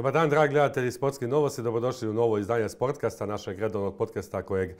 Dobar dan, dragi gledatelji Sportske novosti. Dobrodošli u novo izdanje Sportkasta, našeg redovnog podcasta kojeg e,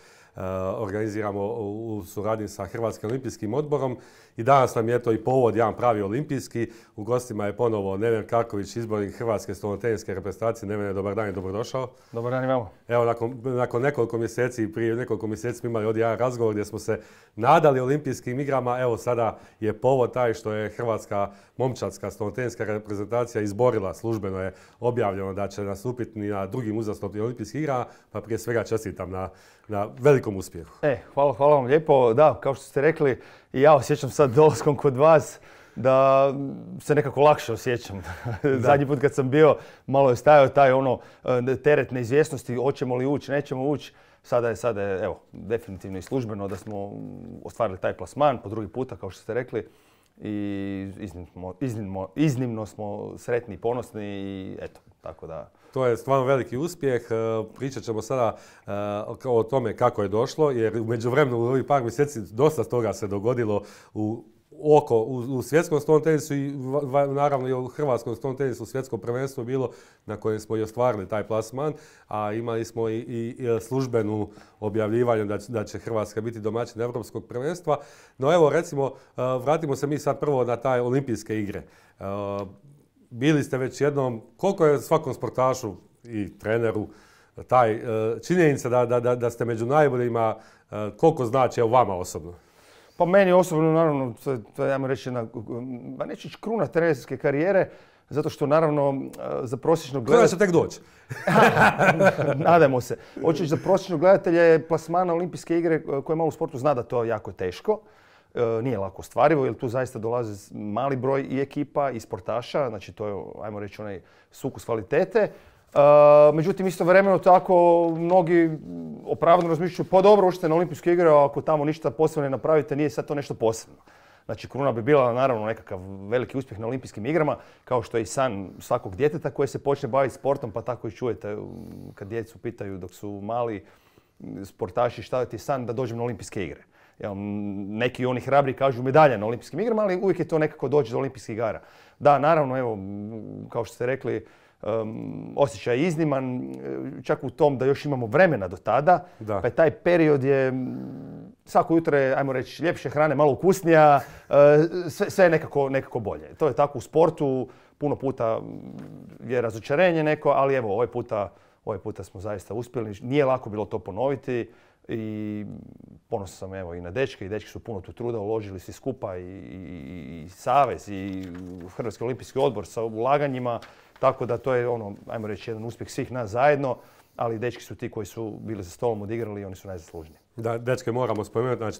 organiziramo u suradnji sa Hrvatskim olimpijskim odborom. I danas nam je to i povod, jedan pravi olimpijski. U gostima je ponovo Neven Karković, izbornik Hrvatske stolnoteniske reprezentacije. Nevene, dobar dan i dobrodošao. Dobar dan i vamo. Evo, nakon, nekoliko mjeseci, prije nekoliko mjeseci smo imali ovdje jedan razgovor gdje smo se nadali olimpijskim igrama. Evo, sada je povod taj što je Hrvatska momčadska stolnoteninska reprezentacija izborila službeno je obja najavljeno da će nastupiti na drugim uzastopnim olimpijskih igra, pa prije svega čestitam na, na velikom uspjehu. E, hvala, hvala vam lijepo. Da, kao što ste rekli, i ja osjećam sad dolaskom kod vas da se nekako lakše osjećam. Zadnji put kad sam bio, malo je stajao taj ono e, teret neizvjesnosti, hoćemo li ući, nećemo ući. Sada je, sada je, evo, definitivno i službeno da smo ostvarili taj plasman po drugi puta, kao što ste rekli. I iznimno, iznimno, iznimno smo sretni i ponosni i eto, tako da... To je stvarno veliki uspjeh. E, pričat ćemo sada e, o tome kako je došlo, jer u međuvremenu u ovih par mjeseci dosta toga se dogodilo u oko u, svjetskom stone tenisu i naravno i u hrvatskom stone tenisu svjetsko prvenstvo bilo na kojem smo i ostvarili taj plasman, a imali smo i, službenu objavljivanje da, da će Hrvatska biti domaćin europskog prvenstva. No evo recimo e, vratimo se mi sad prvo na taj olimpijske igre bili ste već jednom, koliko je svakom sportašu i treneru e, taj e, činjenica da, ste među najboljima, e, koliko znači evo vama osobno? Pa meni osobno, naravno, to je, to reći, jedna, kruna trenerske karijere, zato što naravno za prosječnog gledatelja... će tek doći. Nadamo se. Očeć za prosječnog gledatelja je plasmana olimpijske igre koje malo u sportu zna da to jako teško. E, nije lako ostvarivo jer tu zaista dolazi mali broj i ekipa i sportaša, znači to je, ajmo reći, onaj sukus kvalitete. E, međutim, istovremeno tako mnogi opravdano razmišljaju, pa dobro, ušte na olimpijske igre, ako tamo ništa posebno ne napravite, nije sad to nešto posebno. Znači, kruna bi bila naravno nekakav veliki uspjeh na olimpijskim igrama, kao što je i san svakog djeteta koji se počne baviti sportom, pa tako i čujete kad djecu pitaju dok su mali sportaši šta ti san da dođem na olimpijske igre neki oni hrabri kažu medalja na olimpijskim igrama, ali uvijek je to nekako doći do olimpijskih igara. Da, naravno, evo, kao što ste rekli, osjećaj je izniman, e, čak u tom da još imamo vremena do tada, pa je taj period je svako jutro je, ajmo reći, ljepše hrane, malo ukusnija, e, sve, je nekako, bolje. To je tako u sportu, puno puta je razočarenje neko, ali evo, ovaj puta, ovaj puta smo zaista uspjeli. Nije lako bilo to ponoviti. I ponosan sam evo i na dečke i dečki su puno tu truda uložili svi skupa i, i, i Savez i Hrvatski olimpijski odbor sa ulaganjima. Tako da to je ono, ajmo reći, jedan uspjeh svih nas zajedno ali dečki su ti koji su bili za stolom odigrali i oni su najzaslužniji. Da, dečke moramo spomenuti, znači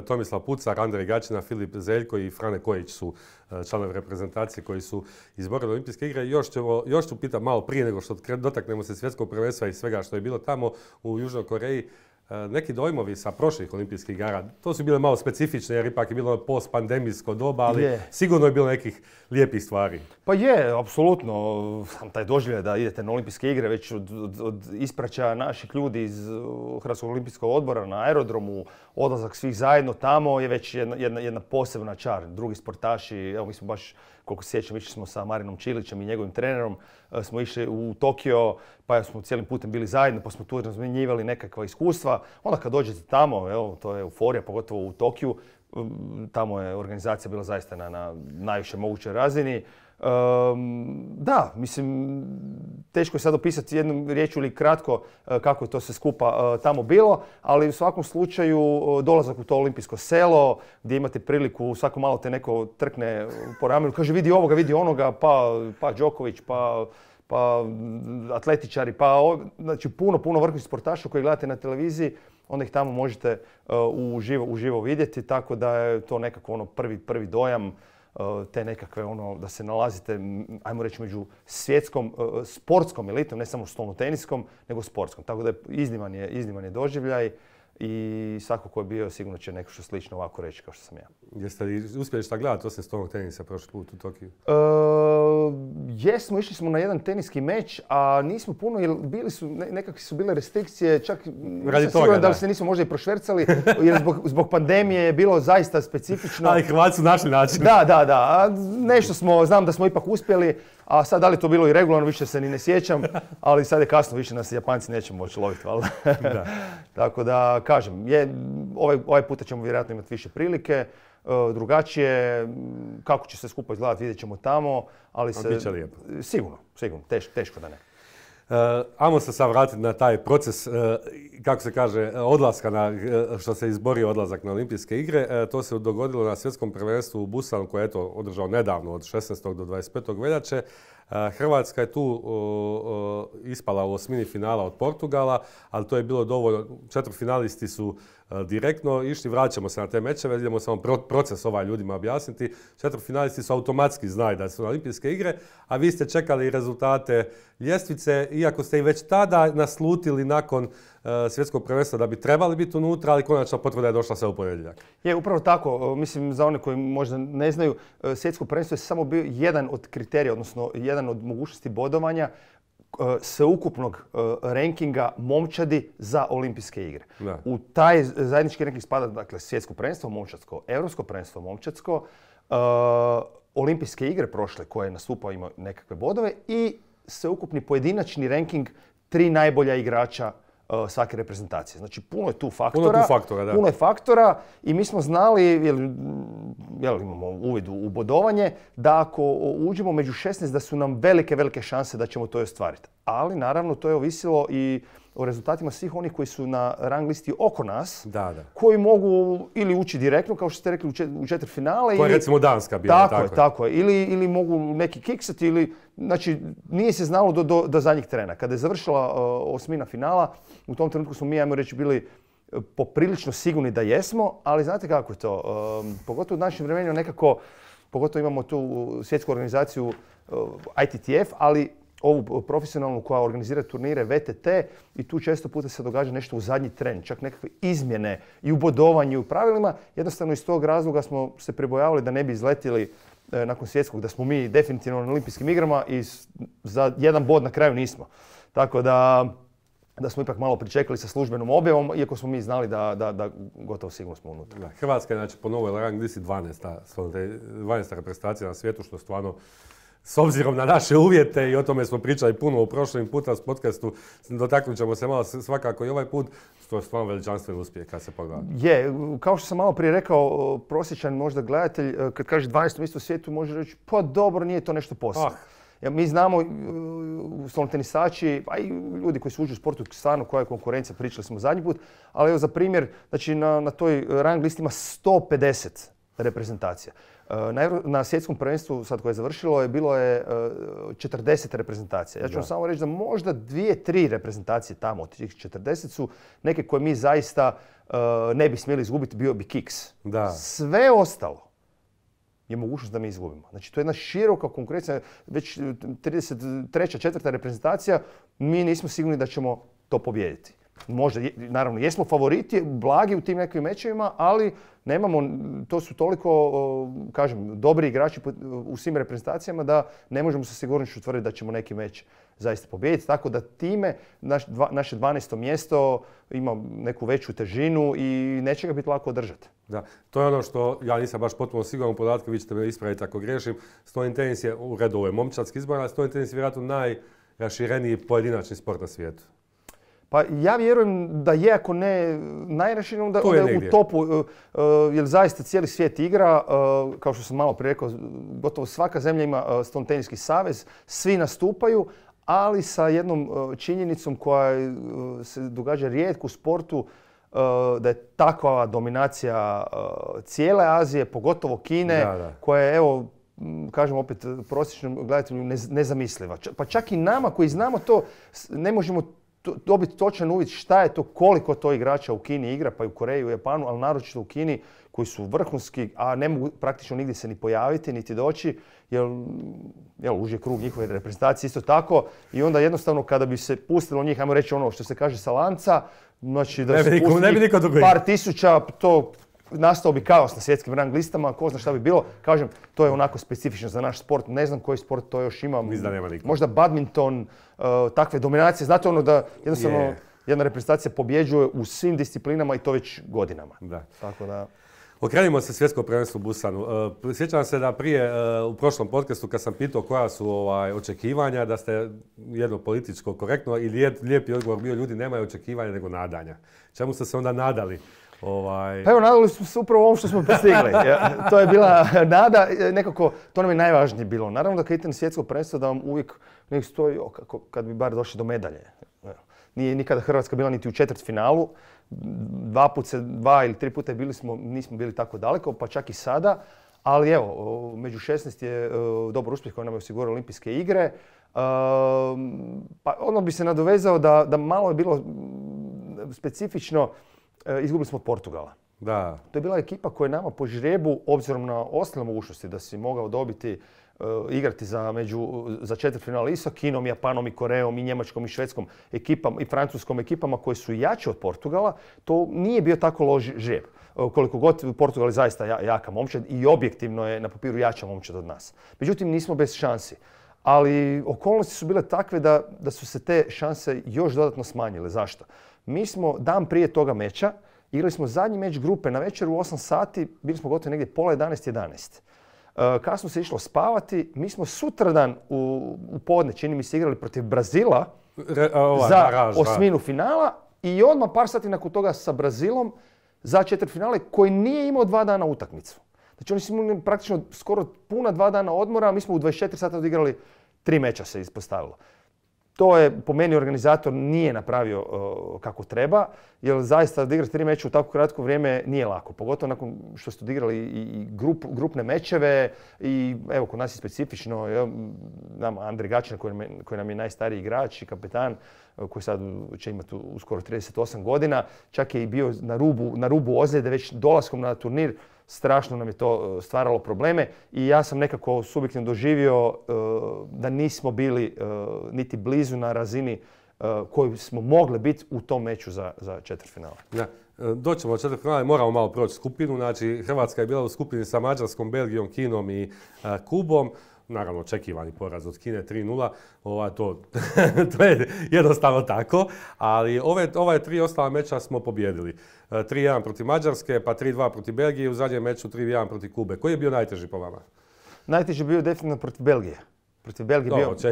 e, Tomislav Pucar, Andrej Gačina, Filip Zeljko i Frane Kojić su e, članovi reprezentacije koji su izborili olimpijske igre. Još još ću pitati malo prije nego što dotaknemo se svjetskog prvenstva i svega što je bilo tamo u Južnoj Koreji. E, neki dojmovi sa prošlih olimpijskih igara, to su bile malo specifične jer ipak je bilo ono pandemijsko doba, ali sigurno je bilo nekih lijepih stvari. Pa je, apsolutno. Sam taj doživljaj da idete na olimpijske igre već od, ispraća naših ljudi iz uh, Hrvatskog olimpijskog odbora na aerodromu, odlazak svih zajedno tamo je već jedna, jedna posebna čar. Drugi sportaši, evo mi smo baš koliko se sjećam, išli smo sa Marinom Čilićem i njegovim trenerom, e, smo išli u Tokio, pa smo cijelim putem bili zajedno, pa smo tu razmjenjivali nekakva iskustva. Onda kad dođete tamo, to je euforija, pogotovo u Tokiju, tamo je organizacija bila zaista na, na najviše mogućoj razini da, mislim, teško je sad opisati jednu riječ ili kratko eh, kako je to sve skupa eh, tamo bilo, ali u svakom slučaju eh, dolazak u to olimpijsko selo gdje imate priliku, svako malo te neko trkne po ramenu, kaže vidi ovoga, vidi onoga, pa, pa Đoković, pa, pa atletičari, pa znači puno, puno vrhunskih sportaša koji gledate na televiziji, onda ih tamo možete uživo, vidjeti, tako da je to nekako ono prvi dojam E, te nekakve ono da se nalazite, ajmo reći, među svjetskom e, e, sportskom elitom, ne samo stolno teniskom, nego sportskom. Tako da je izniman je, izniman je doživljaj i svako ko je bio sigurno će neko što slično ovako reći kao što sam ja. Jeste li uspjeli šta gledati osim stolnog tenisa prošli put u Tokiju? E, jesmo, išli smo na jedan teniski meč, a nismo puno, jer bili su, nekakve su bile restrikcije, čak Radi nisam siguran da li se nismo možda i prošvercali, jer zbog, pandemije je bilo zaista specifično. Ali Hrvati su našli način. Da, da, da. Nešto smo, znam da smo ipak uspjeli. A sad, da li to bilo i regularno, više se ni ne sjećam, ali sad je kasno, više nas Japanci neće moći loviti, valjda. Tako da, kažem, je, ovaj, ovaj puta ćemo vjerojatno imati više prilike, e, drugačije, kako će se skupa izgledati, vidjet ćemo tamo, ali se... će lijepo. Sigurno, sigurno, teško da ne. Eh, Amo se sad vratiti na taj proces, eh, kako se kaže, eh, odlaska na, što se izborio odlazak na olimpijske igre. To se dogodilo na svjetskom prvenstvu u Busanu koje je to održao nedavno od 16. do 25. veljače. Hrvatska je tu ispala u osmini finala od Portugala, ali to je bilo dovoljno. finalisti su E, direktno išli, vraćamo se na te mečeve, idemo samo proces ovaj ljudima objasniti. Četvrfinalisti su automatski znaju da su na olimpijske igre, a vi ste čekali rezultate ljestvice, iako ste i već tada naslutili nakon e, svjetskog prvenstva da bi trebali biti unutra, ali konačna potvrda je došla sve u ponedjeljak. Je, upravo tako. E, mislim, za one koji možda ne znaju, svjetsko prvenstvo je samo bio jedan od kriterija, odnosno jedan od mogućnosti bodovanja. E, sveukupnog e, rankinga momčadi za olimpijske igre. U taj zajednički ranking spada dakle, svjetsko prvenstvo momčadsko, europsko prvenstvo momčadsko, e, olimpijske igre prošle koje je nastupao imao nekakve bodove i sveukupni pojedinačni ranking tri najbolja igrača E, svake reprezentacije. Znači puno je tu faktora. Puno je faktora, da. Puno faktora i mi smo znali, jel, imamo uvid u bodovanje, da ako uđemo među 16 da su nam velike, velike šanse da ćemo to i ostvariti. Ali naravno to je ovisilo i o rezultatima svih onih koji su na rang listi oko nas, koji mogu ili ući direktno, kao što ste rekli, u četiri finale. Koja je recimo Danska bila. Tako, je, tako je. Ili, mogu neki kiksati, ili, znači nije se znalo do, do, do trena. Kada je završila osmina finala, u tom trenutku smo mi, ajmo reći, bili e, poprilično sigurni da jesmo, ali znate kako je to, e, pogotovo u današnjem vremenu nekako, pogotovo imamo tu svjetsku organizaciju e, ITTF, ali ovu profesionalnu koja organizira turnire VTT i tu često puta se događa nešto u zadnji tren, čak nekakve izmjene i u bodovanju u pravilima. Jednostavno iz tog razloga smo se pribojavali da ne bi izletili eh, nakon svjetskog, da smo mi definitivno na olimpijskim igrama i za jedan bod na kraju nismo. Tako da, da smo ipak malo pričekali sa službenom objavom, iako smo mi znali da, da, da gotovo sigurno smo unutra. Hrvatska je znači, po novoj rang 12. 12. reprezentacija na svijetu, što stvarno s obzirom na naše uvjete i o tome smo pričali puno u prošlim puta s podcastu, dotaknut ćemo se malo svakako i ovaj put, što je stvarno veličanstven uspjeh kad se pogleda. Je, kao što sam malo prije rekao, prosječan možda gledatelj, e, kad kaže 12. mjesto u svijetu, može reći pa dobro, nije to nešto posao ah. Ja, mi znamo, e, tenisači, a i ljudi koji su u sportu stvarno koja je konkurencija, pričali smo zadnji put, ali evo za primjer, znači na, na toj rang listi ima 150 reprezentacija. E, na, svjetskom prvenstvu, sad koje je završilo, je bilo je 40 e, reprezentacija. Ja ću vam samo reći da možda dvije, tri reprezentacije tamo od tih 40 su neke koje mi zaista e, ne bi smjeli izgubiti, bio bi kiks. Da. Sve ostalo je mogućnost da mi izgubimo. Znači, to je jedna široka konkurencija. Već 33. četvrta reprezentacija, mi nismo sigurni da ćemo to pobijediti. Možda, naravno, jesmo favoriti, blagi u tim nekim mečevima, ali nemamo, to su toliko, kažem, dobri igrači u svim reprezentacijama da ne možemo sa sigurnošću tvrditi da ćemo neki meč zaista pobijediti. Tako da time naše 12. mjesto ima neku veću težinu i neće ga biti lako održati. Da, to je ono što ja nisam baš potpuno siguran u podatke, vi ćete me ispraviti ako grešim. Stojen tenis je u redu, ovo je momčarski izbor, ali tenis je vjerojatno najrašireniji pojedinačni sport na svijetu. Pa ja vjerujem da je, ako ne najrašenije, onda, je u topu, e, e, jer zaista cijeli svijet igra, e, kao što sam malo prije rekao, gotovo svaka zemlja ima Tenijski savez, svi nastupaju, ali sa jednom činjenicom koja se događa rijetko u sportu, da je takva dominacija cijele Azije, pogotovo Kine, koja je, evo, kažem opet, prosječnom gledatelju nezamisliva. Pa čak i nama koji znamo to, ne možemo dobiti točan uvid šta je to, koliko to igrača u Kini igra, pa i u Koreji, u Japanu, ali naročito u Kini koji su vrhunski, a ne mogu praktično nigdje se ni pojaviti, niti doći, jer jel, uži je krug njihove reprezentacije isto tako. I onda jednostavno kada bi se pustilo njih, ajmo reći ono što se kaže sa lanca, znači da se pusti par tisuća, to nastao bi kaos na svjetskim rang listama, ko zna šta bi bilo. Kažem, to je onako specifično za naš sport, ne znam koji sport to još ima. Možda badminton, e, takve dominacije. Znate ono da jednostavno jedna reprezentacija pobjeđuje u svim disciplinama i to već godinama. Da. Tako da... Okrenimo se svjetskom prvenstvo u Busanu. E, sjećam se da prije e, u prošlom podcastu kad sam pitao koja su ovaj, očekivanja, da ste jedno političko korektno i lijepi odgovor bio ljudi nemaju očekivanja nego nadanja. Čemu ste se onda nadali Ovaj... Pa evo, nadali smo se upravo ovom što smo postigli. to je bila nada, e, nekako, to nam je najvažnije bilo. Naravno da kad idete na svjetsko prvenstvo da vam uvijek nek stoji, kako, kad bi bar došli do medalje. Nije nikada Hrvatska bila niti u četvrt finalu. Dva put se, dva ili tri puta bili smo, nismo bili tako daleko, pa čak i sada. Ali evo, među 16 je e, dobar uspjeh koji nam je osigurao olimpijske igre. E, pa ono bi se nadovezao da, da malo je bilo specifično E, izgubili smo od Portugala. Da. To je bila ekipa koja je nama po žrebu, obzirom na ostale mogućnosti da si mogao dobiti e, igrati za, među, za i sa Kinom, Japanom i Koreom i Njemačkom i Švedskom ekipama i Francuskom ekipama koje su jače od Portugala, to nije bio tako loš žreb. E, koliko god Portugal je zaista jaka momčad i objektivno je na papiru jača momčad od nas. Međutim, nismo bez šansi. Ali okolnosti su bile takve da, da su se te šanse još dodatno smanjile. Zašto? Mi smo dan prije toga meča, igrali smo zadnji meč grupe na večer u 8 sati, bili smo gotovi negdje pola 11, 11 e, kasno se išlo spavati. Mi smo sutradan u, u podne, čini mi se, igrali protiv Brazila za osminu finala i odmah par sati nakon toga sa Brazilom za četiri finale koji nije imao dva dana utakmicu. Znači oni su imali praktično skoro puna dva dana odmora, a mi smo u 24 sata odigrali tri meča se ispostavilo. To je, po meni, organizator nije napravio e, kako treba, jer zaista da igrati tri meče u tako kratko vrijeme nije lako. Pogotovo nakon što ste odigrali i grupne mečeve i evo, kod nas je specifično, nam Andrej Gačina koji, nam je najstariji igrač i kapetan, e, koji sad će imati uskoro 38 godina, čak je i bio na rubu, na rubu ozljede već dolaskom na turnir, strašno nam je to e, stvaralo probleme i ja sam nekako subjektivno doživio e, da nismo bili e, niti blizu na razini koju smo mogli biti u tom meču za, za četvrtfinale. Da. Doćemo do četvrtfinala moramo malo proći skupinu. Znači, Hrvatska je bila u skupini sa Mađarskom, Belgijom, Kinom i Kubom naravno očekivani poraz od Kine 3-0, to, to je jednostavno tako, ali ove, ova tri ostala meča smo pobjedili. 3-1 e, protiv Mađarske, pa 3-2 protiv Belgije i u zadnjem meču 3-1 protiv Kube. Koji je bio najteži po vama? Najteži bio definitivno protiv Belgije protiv Belgije bio.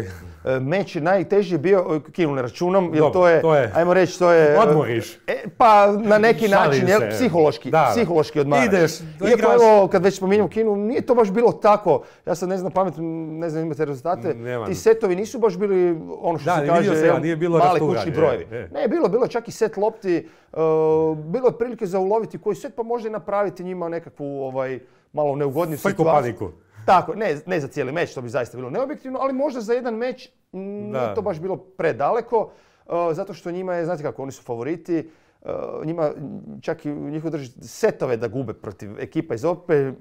E, meč najteži bio ne računam, jer to, je, ajmo reći, to je... E, Odmoriš. E, pa na neki način, jel, psihološki, psihološki odmaraš. Ideš, Iako evo, kad već spominjem Kinu, nije to baš bilo tako. Ja sad ne znam pamet, ne znam imate rezultate. Ti setovi nisu baš bili ono što se kaže, nije bilo mali kućni brojevi. Ne, bilo, bilo čak i set lopti, e, bilo je prilike za uloviti koji set, pa možda i napraviti njima nekakvu ovaj, malo neugodniju situaciju. paniku. Tako, ne, ne za cijeli meč, to bi zaista bilo neobjektivno, ali možda za jedan meč to baš bilo predaleko, e, zato što njima je, znate kako, oni su favoriti, e, njima čak i njih drži setove da gube protiv ekipa iz Ope,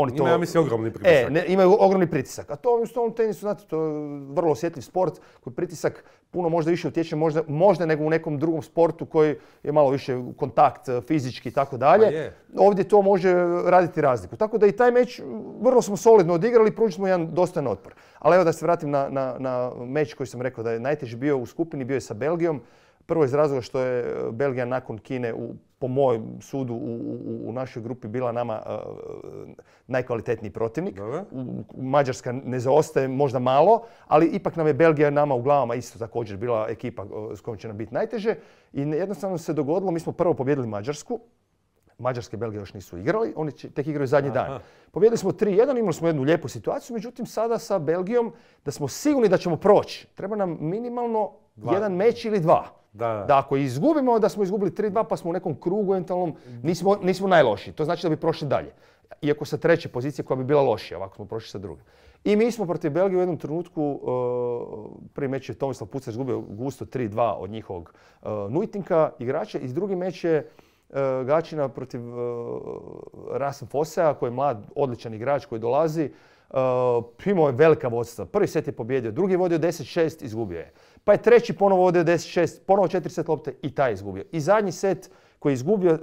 oni to... Ima, ja mislim, ogromni e, pritisak. E, ne, imaju ogromni pritisak. A to u stolnom tenisu, znate, to je vrlo osjetljiv sport koji pritisak puno možda više utječe možda, možda nego u nekom drugom sportu koji je malo više kontakt e, fizički i tako pa dalje. Ovdje to može raditi razliku. Tako da i taj meč vrlo smo solidno odigrali i pružili smo jedan dostan otpor. Ali evo da se vratim na, na, na meč koji sam rekao da je najteži bio u skupini, bio je sa Belgijom. Prvo iz razloga što je e, Belgija nakon Kine po mojem sudu u, našoj grupi bila nama e, najkvalitetniji protivnik. Mađarska ne zaostaje možda malo, ali ipak nam je Belgija nama u glavama isto također bila ekipa e, s kojom će nam biti najteže. I jednostavno se dogodilo, mi smo prvo pobjedili Mađarsku, Mađarske i Belgije još nisu igrali, oni tek igraju zadnji dan. Pobjedili smo 3-1, imali smo jednu lijepu situaciju, međutim sada sa Belgijom da smo sigurni da ćemo proći. Treba nam minimalno jedan meč ili dva. Da, ako izgubimo, da smo izgubili 3-2 pa smo u nekom krugu eventualnom, nismo, nismo najlošiji. To znači da bi prošli dalje. Iako sa treće pozicije koja bi bila lošija, ovako smo prošli sa druge. I mi smo protiv Belgije u jednom trenutku, uh, prvi meč je Tomislav Pucar izgubio gusto 3-2 od njihovog uh, Nuitinka igrača i drugi meč je E, Gačina protiv e, Rasim Fosea koji je mlad, odličan igrač koji dolazi. E, imao je velika vodstva. Prvi set je pobjedio, drugi je vodio 10-6, izgubio je. Pa je treći ponovo vodio 10-6, ponovo 4 set lopte i taj je izgubio. I zadnji set koji je izgubio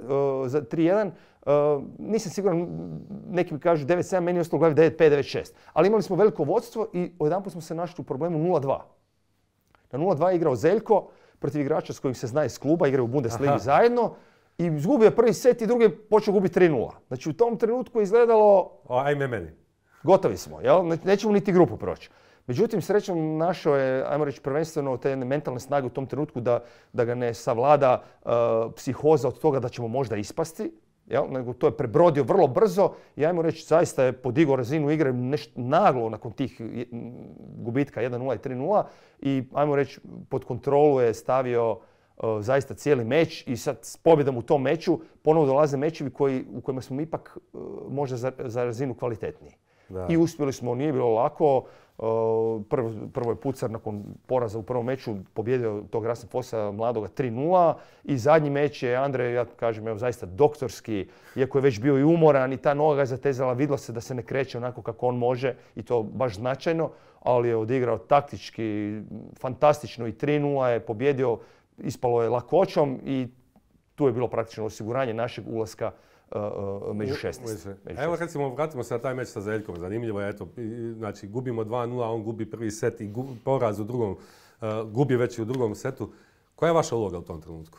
za 3-1, nisam siguran, neki mi kažu 9-7, meni je ostalo glavi 9-5, 9-6. Ali imali smo veliko vodstvo i put smo se našli u problemu 0-2. Na 0-2 je igrao Zeljko protiv igrača s kojim se zna iz kluba, igraju u Bundesligi zajedno. I izgubio prvi set i drugi počeo gubiti 3-0. Znači u tom trenutku je izgledalo... Ajme meni. Gotovi smo, jel? Nećemo niti grupu proći. Međutim, srećom našao je, ajmo reći, prvenstveno te mentalne snage u tom trenutku da, ga ne savlada e, psihoza od toga da ćemo možda ispasti. Jel? Nego to je prebrodio vrlo brzo i ajmo reći, zaista je podigao razinu igre nešto naglo nakon tih gubitka 1-0 i 3-0 i ajmo reći, pod kontrolu je stavio zaista cijeli meč i sad s pobjedom u tom meču ponovo dolaze mečevi koji, u kojima smo ipak e, možda za, razinu kvalitetniji. Da. I uspjeli smo, nije bilo lako. Prvo, prvo je Pucar nakon poraza u prvom meču pobjedio tog rasen Fosa mladoga 3-0 i zadnji meč je Andrej, ja kažem, evo, zaista doktorski, iako je već bio i umoran i ta noga je zatezala, vidlo se da se ne kreće onako kako on može i to baš značajno, ali je odigrao taktički fantastično i 3-0 je pobjedio ispalo je lakoćom i tu je bilo praktično osiguranje našeg ulaska e, e, među 16. Evo recimo vratimo se na taj meč sa Zeljkom. Zanimljivo je, eto, znači gubimo 2-0, on gubi prvi set i poraz u drugom, e, gubi već i u drugom setu. Koja je vaša uloga u tom trenutku?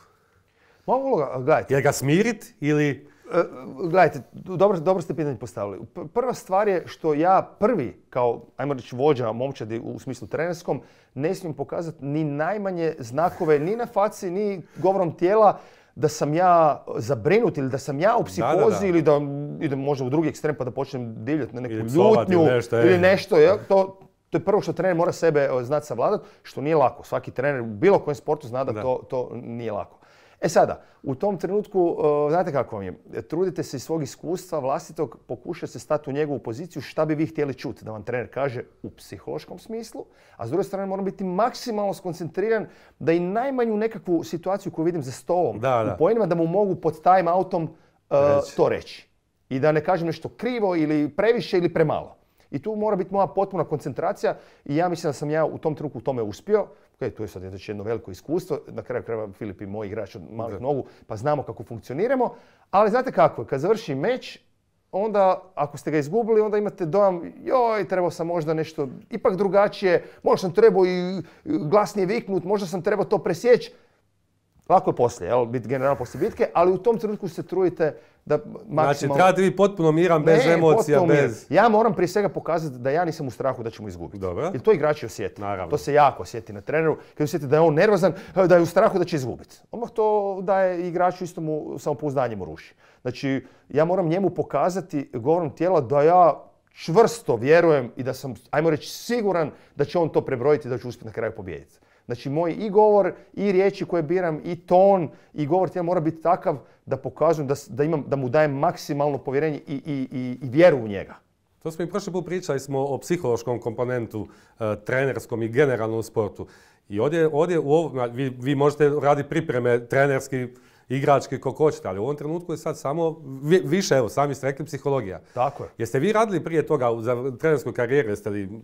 Moja uloga, gledajte. Je ga smiriti ili E, gledajte, dobro, ste pitanje postavili. Prva stvar je što ja prvi, kao, ajmo reći, vođa momčadi u smislu trenerskom, ne smijem pokazati ni najmanje znakove, ni na faci, ni govorom tijela, da sam ja zabrinut ili da sam ja u psihozi ili da idem možda u drugi ekstrem pa da počnem divljati na neku ljutnju ili nešto. E. To, je prvo što trener mora sebe e, znati savladati, što nije lako. Svaki trener u bilo kojem sportu zna da, to, to nije lako. E sada, u tom trenutku, e, znate kako vam je, trudite se iz svog iskustva vlastitog, pokušate se stati u njegovu poziciju šta bi vi htjeli čuti, da vam trener kaže u psihološkom smislu, a s druge strane moram biti maksimalno skoncentriran da i najmanju nekakvu situaciju koju vidim za stolom, u pojenima, da mu mogu pod time outom e, to reći. I da ne kažem nešto krivo ili previše ili premalo. I tu mora biti moja potpuna koncentracija i ja mislim da sam ja u tom trenutku u tome uspio. Ok, tu je sad jedno veliko iskustvo, na kraju krajeva Filip i moj igrač od malih nogu, pa znamo kako funkcioniramo. Ali znate kako, kad završi meč, onda ako ste ga izgubili, onda imate dojam, joj, trebao sam možda nešto ipak drugačije, možda sam trebao i glasnije viknut, možda sam trebao to presjeći. Lako je poslije, biti general poslije bitke, ali u tom trenutku se trudite da maksimalno... Znači, trebate vi potpuno miran, bez emocija, bez... Ja moram prije svega pokazati da ja nisam u strahu da ćemo izgubiti. Dobro. Jer to igrači osjeti. To se jako osjeti na treneru. Kad osjeti da je on nervozan, eh, da je u strahu da će izgubiti. Odmah to daje igraču isto mu samopouzdanje mu ruši. Znači, ja moram njemu pokazati govorom tijela da ja čvrsto vjerujem i da sam, ajmo reći, siguran da će on to prebrojiti da će uspjeti na kraju pobijediti. Znači moj i govor i riječi koje biram i ton i govor tijela mora biti takav da pokažem da, da, imam, da mu dajem maksimalno povjerenje i, i, i, i vjeru u njega. To smo i prošli put pričali smo o psihološkom komponentu, e, trenerskom i generalnom sportu. I ovdje, ovdje u ovom, vi, vi možete raditi pripreme trenerski, igrački, kako hoćete, ali u ovom trenutku je sad samo više, evo, sami ste rekli, psihologija. Tako je. Jeste vi radili prije toga za trenersku karijeru, jeste li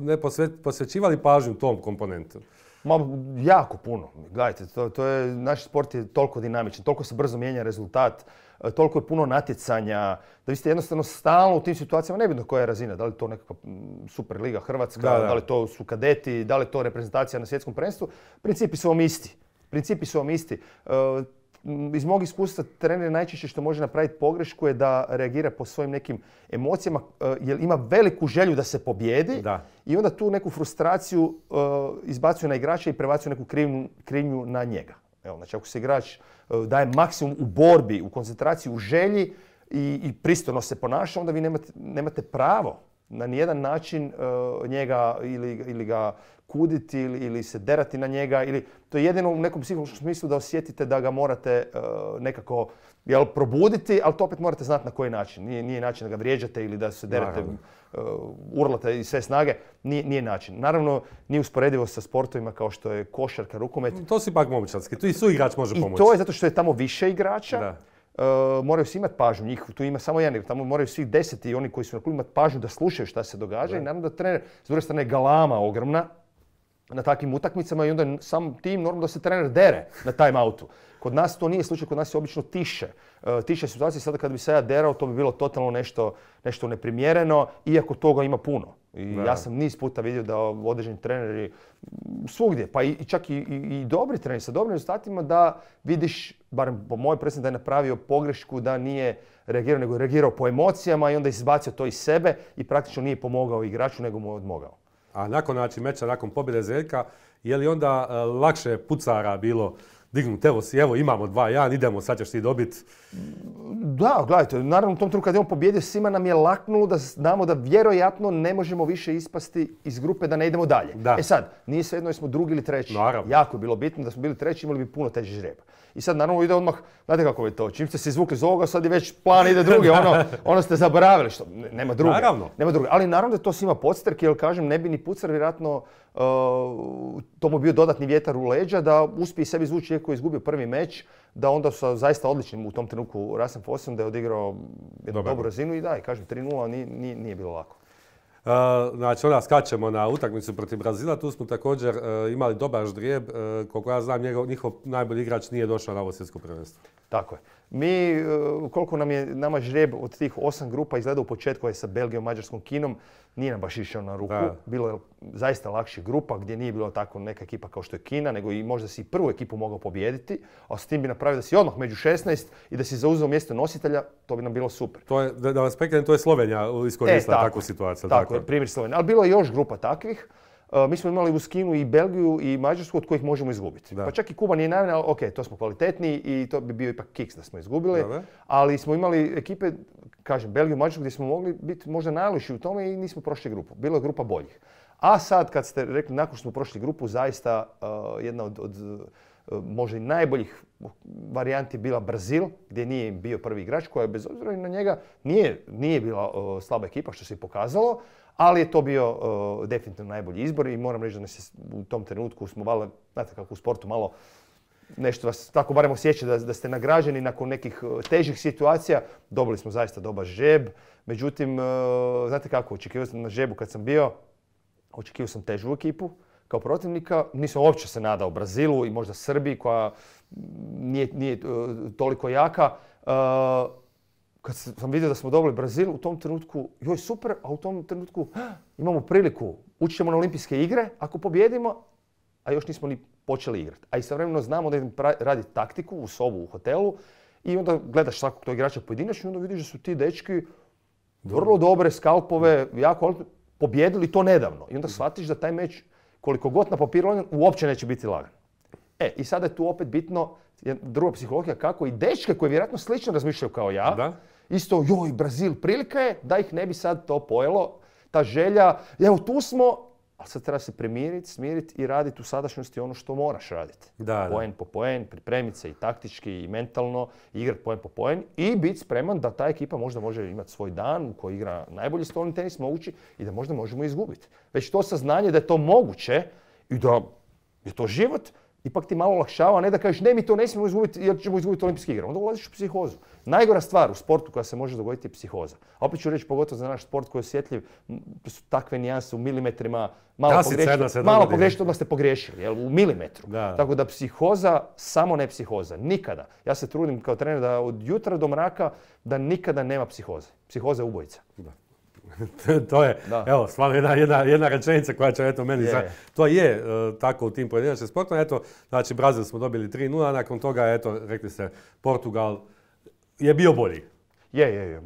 ne posvećivali pažnju tom komponentu? Ma, jako puno. Gledajte, to, je, naš sport je toliko dinamičan, toliko se brzo mijenja rezultat, e, toliko je puno natjecanja, da vi ste jednostavno stalno u tim situacijama, nebitno koja je razina, da li to nekakva Superliga Hrvatska, da, li to su kadeti, da li to reprezentacija na svjetskom prvenstvu, principi su vam isti. Principi su vam isti. E, iz mog iskustva trener najčešće što može napraviti pogrešku je da reagira po svojim nekim emocijama e, jer ima veliku želju da se pobjedi i onda tu neku frustraciju e, izbacuje na igrača i prebacuje neku krivnju, krivnju na njega. Evo, znači ako se igrač daje maksimum u borbi, u koncentraciji, u želji i, i pristojno se ponaša, onda vi nemate, nemate pravo na nijedan način e, njega ili, ili ga kuditi ili, ili se derati na njega. Ili, to je jedino u nekom psihološkom smislu da osjetite da ga morate e, nekako jel, probuditi, ali to opet morate znati na koji način. Nije, nije način da ga vrijeđate ili da se derate, e, urlate i sve snage. Nije, nije način. Naravno, nije usporedivo sa sportovima kao što je košarka, rukomet. To si pak Tu i su igrač može pomoći. I to je zato što je tamo više igrača. Da Eh, moraju svi imati pažnju, njih tu ima samo jedan, jer tamo moraju svi deset i oni koji su na klubu imati pažnju da slušaju šta se događa i naravno da trener, s druge strane galama ogromna na takvim utakmicama i onda sam tim normalno da se trener dere na time outu. Kod nas to nije slučaj, kod nas je obično tiše. Eh, tiše situacije, sada kad bi se ja derao to bi bilo totalno nešto neprimjereno, iako toga ima puno. I ja sam niz puta vidio da određeni treneri svugdje, pa i čak i, i, dobri treneri sa dobrim rezultatima da vidiš, barem po mojoj predsjednici, da je napravio pogrešku, da nije reagirao, nego je reagirao po emocijama i onda izbacio to iz sebe i praktično nije pomogao igraču, nego mu je odmogao. A nakon znači, meča, nakon pobjede Zeljka, je li onda e, lakše pucara bilo dignuti, evo, si, evo imamo dva 1 idemo, sad ćeš ti dobiti da, gledajte, naravno u tom trenutku kad je on pobjedio, svima nam je laknulo da znamo da vjerojatno ne možemo više ispasti iz grupe da ne idemo dalje. E sad, nije svejedno smo drugi ili treći. Jako je bilo bitno da smo bili treći, imali bi puno teži žreba. I sad naravno ide odmah, znate kako je to, čim ste se izvukli iz ovoga, sad je već plan ide drugi, ono, ono ste zaboravili što, nema druge. Nema druge. Ali naravno da to svima podstrke, jer kažem, ne bi ni pucar vjerojatno uh, to bio dodatni vjetar u leđa da uspije sebi izvući iako je izgubio prvi meč, da onda sa zaista odličnim u tom trenutku Rasem Fosom da je odigrao jednu dobru razinu i da, i kažem 3-0 nije, nije, bilo lako. E, znači, onda skačemo na utakmicu protiv Brazila. Tu smo također e, imali dobar ždrijeb. E, koliko ja znam, njihov najbolji igrač nije došao na ovo svjetsko prvenstvo. Tako je. Mi, koliko nam je nama žrijeb od tih osam grupa izgledao u početku je sa Belgijom, Mađarskom, Kinom, nije nam baš išao na ruku. Bilo je zaista lakše grupa gdje nije bilo tako neka ekipa kao što je Kina, nego i možda si prvu ekipu mogao pobijediti, a s tim bi napravio da si odmah među 16 i da si zauzeo mjesto nositelja, to bi nam bilo super. To je, da vas prekrenem, to je Slovenija e, iskoristila e, takvu situaciju. Tako, tako. primjer Slovenija. Ali bilo je još grupa takvih. Eh, mi smo imali u skinu i Belgiju i Mađarsku od kojih možemo izgubiti. Pa čak i Kuba nije ali ok, to smo kvalitetniji i to bi bio ipak kiks da smo izgubili. Ali smo imali ekipe, kažem, Belgiju, Mađarsku gdje smo mogli biti možda najlošiji u tome i nismo prošli grupu. Bila je grupa boljih. A sad kad ste rekli nakon što smo prošli grupu, zaista eh, jedna od, od eh, možda i najboljih varijanti bila Brazil, gdje nije bio prvi igrač koja bez obzira na njega nije, bila slaba ekipa što se i pokazalo, ali je to bio e, definitivno najbolji izbor i moram reći da se u tom trenutku smo valjda znate kako u sportu malo nešto vas tako barem osjeća da, da ste nagrađeni nakon nekih e, težih situacija. Dobili smo zaista dobar žeb, međutim, e, znate kako, očekivao sam na žebu kad sam bio, očekivao sam težu ekipu kao protivnika. Nisam uopće se nadao Brazilu i možda Srbiji koja nije, nije toliko jaka kad sam vidio da smo dobili Brazil, u tom trenutku, joj super, a u tom trenutku imamo priliku, ući ćemo na olimpijske igre ako pobjedimo, a još nismo ni počeli igrati. A istovremeno znamo da idem raditi taktiku u sobu u hotelu i onda gledaš svakog tog igrača pojedinačno i onda vidiš da su ti dečki vrlo dobre skalpove, jako pobjedili to nedavno. I onda shvatiš da taj meč, koliko god na papiru uopće neće biti lagan. E, i sada je tu opet bitno druga psihologija kako i dečke koji vjerojatno slično razmišljaju kao ja, isto joj Brazil, prilika je da ih ne bi sad to pojelo, ta želja, evo tu smo, ali sad treba se primiriti, smiriti i raditi u sadašnjosti ono što moraš raditi. Da, poen po poen, pripremiti se i taktički i mentalno, igrati poen po poen i biti spreman da ta ekipa možda može imati svoj dan u koji igra najbolji stolni tenis mogući i da možda možemo izgubiti. Već to saznanje da je to moguće i da je to život, ipak ti malo olakšava, a ne da kažeš ne mi to ne smijemo izgubiti jer ćemo izgubiti olimpijski igre. Onda ulaziš u psihozu. Najgora stvar u sportu koja se može dogoditi je psihoza. A opet ću reći pogotovo za naš sport koji je osjetljiv, su takve nijanse u milimetrima, malo pogrešiti, malo odmah ste pogriješili, jel, u milimetru. Tako da psihoza, samo ne psihoza, nikada. Ja se trudim kao trener da od jutra do mraka da nikada nema psihoze. Psihoza je ubojica. to je, evo, stvarno jedna, jedna, rečenica koja će, eto, meni... Je. Za, to je e, tako u tim pojedinačnim sportovima. Eto, znači, Brazil smo dobili 3-0, nakon toga, eto, rekli ste, Portugal je bio bolji. Je, je,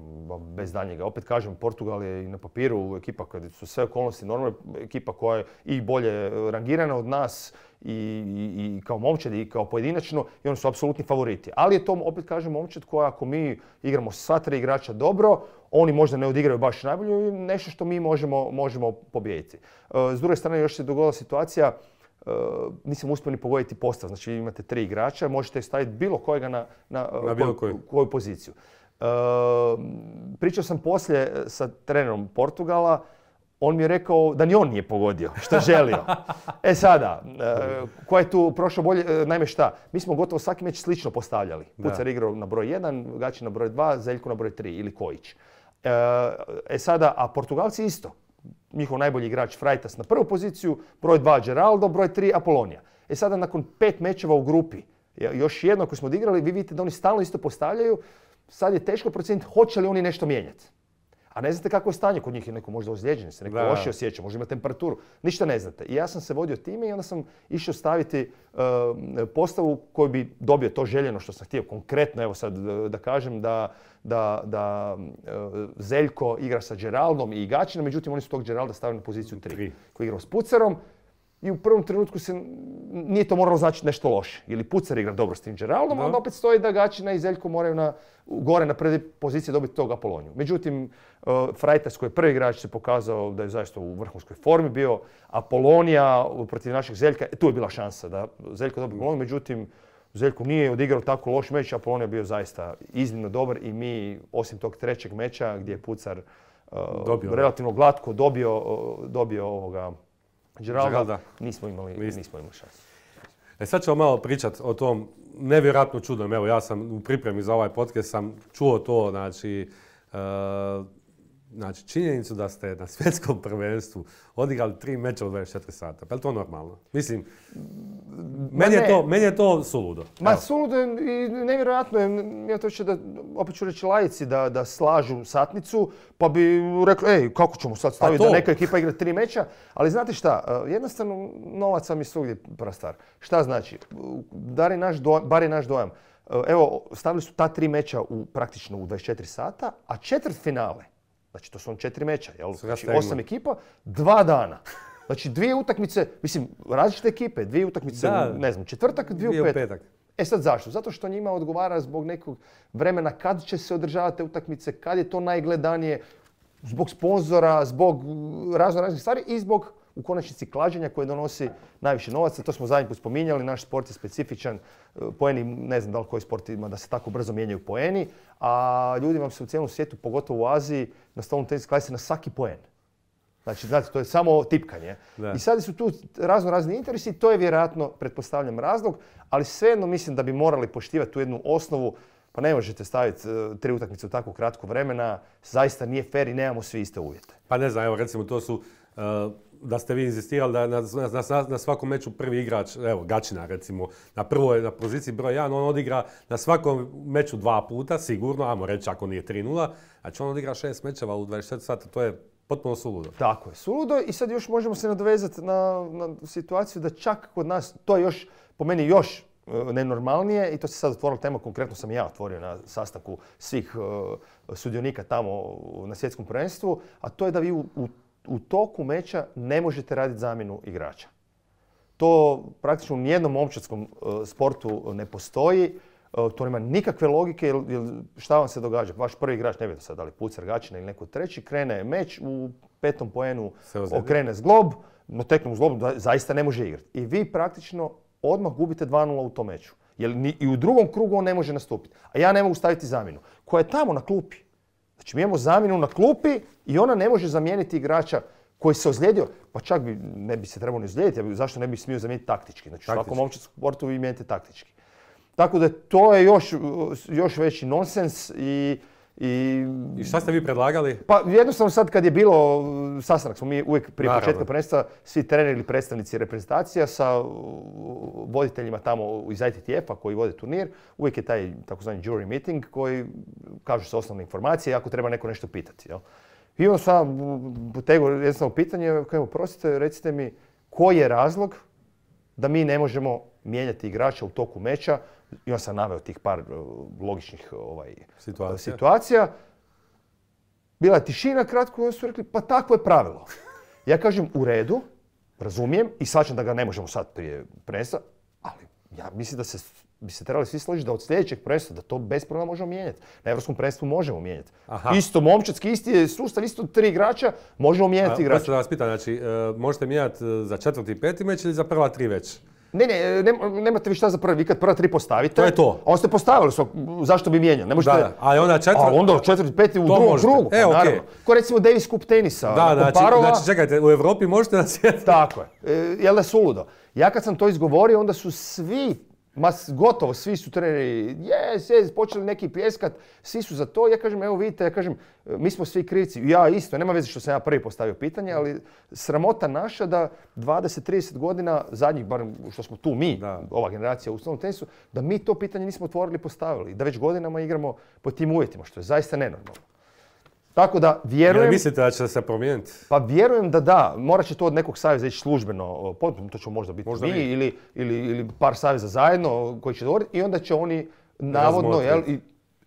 bez danjega. Opet kažem, Portugal je i na papiru ekipa kada su sve okolnosti normalne, ekipa koja je i bolje rangirana od nas, i, kao momčad i kao pojedinačno i oni su apsolutni favoriti. Ali je to, opet kažem, momčad koja ako mi igramo sva tri igrača dobro, oni možda ne odigraju baš najbolje, nešto što mi možemo, možemo pobijediti. E, s druge strane, još se dogodila situacija, e, nisam uspio ni pogoditi postav, znači imate tri igrača, možete staviti bilo kojega na, na, bilo koju, koju poziciju. E, pričao sam poslije sa trenerom Portugala, on mi je rekao da ni on nije pogodio što je želio. E sada, ko je tu prošao bolje, najme šta, mi smo gotovo svaki meč slično postavljali. Pucar igrao na broj 1, Gači na broj 2, Zeljko na broj 3 ili Kojić. E, e sada, a Portugalci isto. Njihov najbolji igrač Frajtas na prvu poziciju, broj 2 Geraldo, broj 3 Apolonija. E sada, nakon pet mečeva u grupi, još jedno koji smo odigrali, vi vidite da oni stalno isto postavljaju. Sad je teško procijeniti hoće li oni nešto mijenjati. A ne znate kako je stanje kod njih, je neko možda ozlijeđen se, neko loše osjeća, možda ima temperaturu, ništa ne znate. I ja sam se vodio time i onda sam išao staviti e, postavu koju bi dobio to željeno što sam htio. Konkretno, evo sad e, da kažem da, e, Zeljko igra sa Geraldom i Igačem, međutim oni su tog Geralda stavili na poziciju 3, koji igra s Pucerom i u prvom trenutku se nije to moralo znači nešto loše. Ili Pucar igra dobro s tim Geraldom, no. onda opet stoji da Gačina i Zeljko moraju na, gore na prve pozicije dobiti tog Apoloniju. Međutim, uh, Frajtas koji je prvi igrač se pokazao da je zaista u vrhunskoj formi bio. Apolonija uh, protiv našeg Zeljka, e, tu je bila šansa da Zeljko dobije Apoloniju, međutim, Zeljko nije odigrao tako loš meč, Apolonija je bio zaista iznimno dobar i mi, osim tog trećeg meča gdje je Pucar uh, dobio. relativno glatko dobio, dobio ovoga, Džeralda, nismo imali, imali šansu. E sad ćemo malo pričati o tom nevjerojatno čudom. Evo ja sam u pripremi za ovaj podcast sam čuo to, znači e, Znači, činjenicu da ste na svjetskom prvenstvu odigrali tri meča u 24 sata, pa je li to normalno? Mislim, meni, je to, suludo. Ma suludo je i nevjerojatno je, ja to da, opet ću reći lajici, da, da slažu satnicu, pa bi rekli, ej, kako ćemo sad pa staviti da neka ekipa igra tri meča, ali znate šta, e, jednostavno novac sam i svugdje prastar. Šta znači, bar je naš, dojam, e, evo, stavili su ta tri meča u, praktično u 24 sata, a četvrt finale Znači to su on četiri meča, jel? Znači osam ekipa, dva dana. Znači dvije utakmice, mislim različite ekipe, dvije utakmice, ne znam, četvrtak, dvije, u petak. petak. E sad zašto? Zato što njima odgovara zbog nekog vremena kad će se održavati te utakmice, kad je to najgledanije, zbog sponzora, zbog razno raznih stvari i zbog u konačnici klađenja koje donosi najviše novaca. To smo zadnji put spominjali, naš sport je specifičan. E, poeni, ne znam da li koji sport ima da se tako brzo mijenjaju poeni, a ljudi vam se u cijelom svijetu, pogotovo u Aziji, na stolnom klađe se na svaki poen. Znači, znate, to je samo tipkanje. I sad su tu razno razni interesi, to je vjerojatno, pretpostavljam, razlog, ali svejedno mislim da bi morali poštivati tu jednu osnovu pa ne možete staviti e, tri utakmice u tako kratko vremena, zaista nije fair i nemamo svi iste uvjete. Pa ne znam, evo recimo to su e, da ste vi inzistirali da na, na, svakom meču prvi igrač, evo Gačina recimo, na prvoj, na poziciji broj 1, on odigra na svakom meču dva puta, sigurno, ajmo reći ako nije 3-0, znači on odigra šest mečeva u 24 sata, to je potpuno suludo. Tako je, suludo i sad još možemo se nadovezati na, situaciju da čak kod nas, to je još, po meni još e, nenormalnije i to se sad otvorila tema, konkretno sam ja otvorio na sastanku svih e, sudionika tamo na svjetskom prvenstvu, a to je da vi u u toku meča ne možete raditi zamjenu igrača. To praktično u nijednom momčatskom e, sportu ne postoji. E, to nema nikakve logike, jer, šta vam se događa? Vaš prvi igrač, ne vidim sad da li Pucar, Gačina ili neko treći, krene meč, u petom poenu okrene zglob, no teknu zglobu da, zaista ne može igrati. I vi praktično odmah gubite 2-0 u tom meču. Jer ni, i u drugom krugu on ne može nastupiti. A ja ne mogu staviti zamjenu. Koja je tamo na klupi. Znači mi imamo zamjenu na klupi i ona ne može zamijeniti igrača koji se ozlijedio, pa čak bi, ne bi se trebao ni ozlijediti, zašto ne bi smio zamijeniti taktički. Znači u svakom općem sportu vi mijenite taktički. Tako da to je još, još veći nonsens i i, šta ste vi predlagali? Pa jednostavno sad kad je bilo mm, sastanak, smo mi uvijek prije početka prvenstva svi treneri ili predstavnici reprezentacija sa voditeljima tamo iz ITTF-a koji vode turnir, uvijek je taj takozvani jury meeting koji kažu se osnovne informacije ako treba neko nešto pitati. Jel? I sam tego jednostavno pitanje, kao prosite, recite mi koji je razlog da mi ne možemo mijenjati igrača u toku meča i sam naveo tih par e, logičnih ovaj, situacija. Bila je tišina kratko i su rekli pa tako je pravilo. Ja kažem u redu, razumijem i svačam da ga ne možemo sad prije presa, ali ja mislim da se bi se trebali svi složiti da od sljedećeg presuda da to bez problema možemo mijenjati. Na Evropskom prvenstvu možemo mijenjati. Isto momčadski, isti sustav, isto tri igrača, možemo mijenjati igrača. da vas pitan, znači, e, možete mijenjati e, za četvrti i peti meč ili za prva tri već? Ne, ne, nemate vi šta za prvi vikat, prva tri postavite. To je to. A on ste postavili, zašto bi mijenjali? Ne možete... Da, da. ali onda A onda četvrti, peti u drugom krugu, pa e, naravno. Ko recimo Davis Cup tenisa, da, da, znači, parova... Znači, čekajte, u Europi možete nas Tako je. E, jel da suludo? Ja kad sam to izgovorio, onda su svi Ma gotovo, svi su treneri, jes, jes, počeli neki pljeskat, svi su za to. Ja kažem, evo vidite, ja kažem, mi smo svi krivci. Ja isto, nema veze što sam ja prvi postavio pitanje, ali sramota naša da 20-30 godina, zadnjih, bar što smo tu mi, ova generacija u slavnom tenisu, da mi to pitanje nismo otvorili i postavili. Da već godinama igramo po tim uvjetima, što je zaista nenormalno. Tako da vjerujem... Jel mislite da će se promijeniti? Pa vjerujem da da. Morat će to od nekog saveza ići službeno. To će možda biti možda vi ili, ili, ili, par saveza zajedno koji će govoriti i onda će oni navodno, jel, i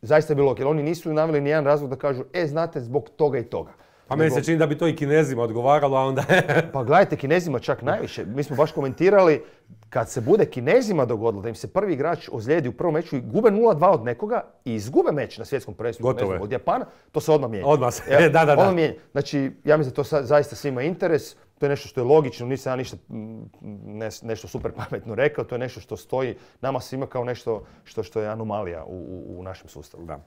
zaista je bilo ok. Oni nisu naveli nijedan razlog da kažu, e, znate, zbog toga i toga. Pa meni se čini da bi to i kinezima odgovaralo, a onda Pa gledajte, kinezima čak najviše. Mi smo baš komentirali, kad se bude kinezima dogodilo da im se prvi igrač ozlijedi u prvom meču i gube 0-2 od nekoga i izgube meč na svjetskom prvenstvu od Japana, to se odmah mijenja. Odmah se, ja, da, da, odmah Znači, ja mislim da to zaista svima interes. To je nešto što je logično, nisam ja ništa nešto super pametno rekao, to je nešto što stoji nama svima kao nešto što, što je anomalija u, u, u našem sustavu. Da.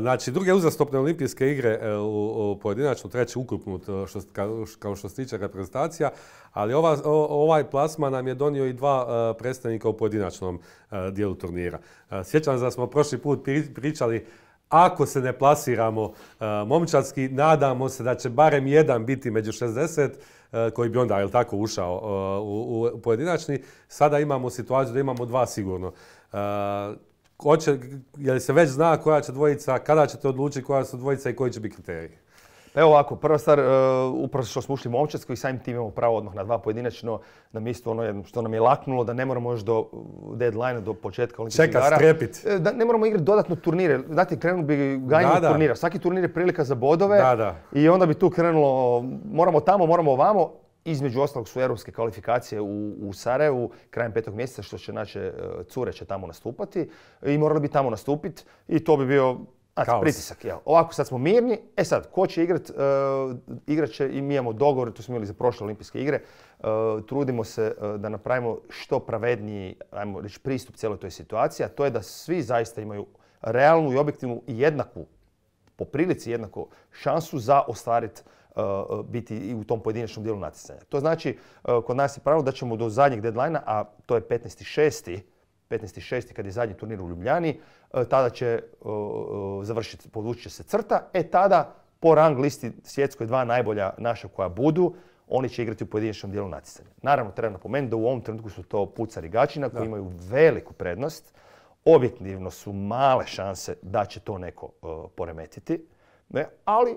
Znači, druge uzastopne olimpijske igre e, u pojedinačnu, treću ukupnu, kao što se tiče reprezentacija, ali ovaj plasma nam je donio i dva e, predstavnika u pojedinačnom e, dijelu turnira. Sjećam se da smo prošli put pričali ako se ne plasiramo momčarski, nadamo se da će barem jedan biti među 60 koji bi onda, jel tako, ušao u pojedinačni. Sada imamo situaciju da imamo dva sigurno hoće, li se već zna koja će dvojica, kada ćete odlučiti koja su dvojica i koji će biti kriteriji? Evo ovako, prva stvar, e, upravo što smo ušli i samim tim imamo pravo odmah na dva pojedinačno na mjestu ono što nam je laknulo da ne moramo još do deadline do početka olimpijskih igara. strepit. E, da ne moramo igrati dodatno turnire. Znate, krenuli bi gajanje turnira. Svaki turnir je prilika za bodove i onda bi tu krenulo moramo tamo, moramo ovamo između ostalog su europske kvalifikacije u, u Sarajevu krajem petog mjeseca što će naše e, cure će tamo nastupati i morali bi tamo nastupiti i to bi bio a, pritisak. Ja. Ovako sad smo mirni. E sad, ko će igrat? E, igrat će i mi imamo dogovor, to smo imali za prošle olimpijske igre. E, trudimo se da napravimo što pravedniji ajmo reći, pristup cijeloj toj situaciji, a to je da svi zaista imaju realnu i objektivnu i jednaku, po prilici jednako, šansu za ostvariti E, biti i u tom pojedinačnom dijelu natjecanja. To znači, e, kod nas je pravilo da ćemo do zadnjeg deadline a to je 15.6., 15.6. kad je zadnji turnir u Ljubljani, e, tada će završiti, podvući će se crta. E tada po rang listi svjetskoj dva najbolja naša koja budu, oni će igrati u pojedinačnom dijelu natjecanja. Naravno, treba napomenuti da u ovom trenutku su to pucari gačina koji imaju veliku prednost. Objektivno su male šanse da će to neko poremetiti, ne? ali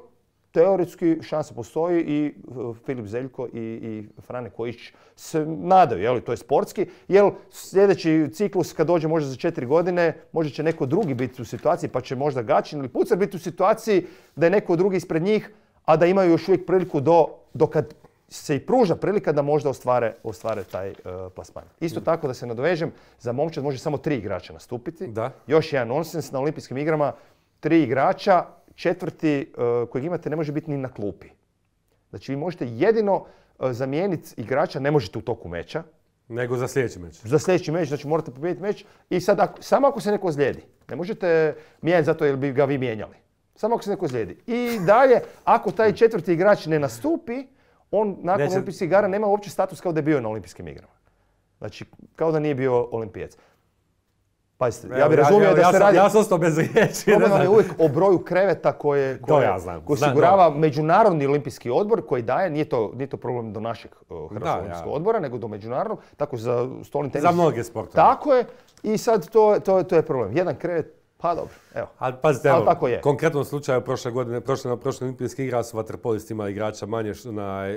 teoretski šansa postoji i e, Filip Zeljko i, Frane Kojić se nadaju, jel, to je sportski, jel sljedeći ciklus kad dođe možda za četiri godine, možda će neko drugi biti u situaciji, pa će možda Gačin ili Pucar biti u situaciji da je neko drugi ispred njih, a da imaju još uvijek priliku do, kad se i pruža prilika da možda ostvare, taj e, plasman. Isto mm. tako da se nadovežem, za momčad može samo tri igrača nastupiti. Da. Još jedan nonsens na olimpijskim igrama, tri igrača, četvrti eh, kojeg imate ne može biti ni na klupi. Znači vi možete jedino eh, zamijeniti igrača, ne možete u toku meča. Nego za sljedeći meč. Za sljedeći meč, znači morate pobijediti meč i sad samo ako se neko zlijedi. Ne možete mijenjati zato jer bi ga vi mijenjali. Samo ako se neko zlijedi. I dalje, ako taj četvrti igrač ne nastupi, on nakon olimpijskih igara nema uopće status kao da je bio na olimpijskim igrama. Znači, kao da nije bio olimpijac. Pazite, ja bih razumio da se radi... Ja bez riječi. je uvijek o broju kreveta koje, osigurava Međunarodni olimpijski odbor koji daje, nije to, problem do našeg e, Hrvatskog odbora, nego do međunarodnog, tako za stolni tenis. Za mnoge sportove. Tako je, i sad to, to je problem. Jedan krevet pa dobro, evo. Ali pazite, evo, tako je. konkretnom slučaju prošle godine, prošle na prošle olimpijske igra su imali igrača manje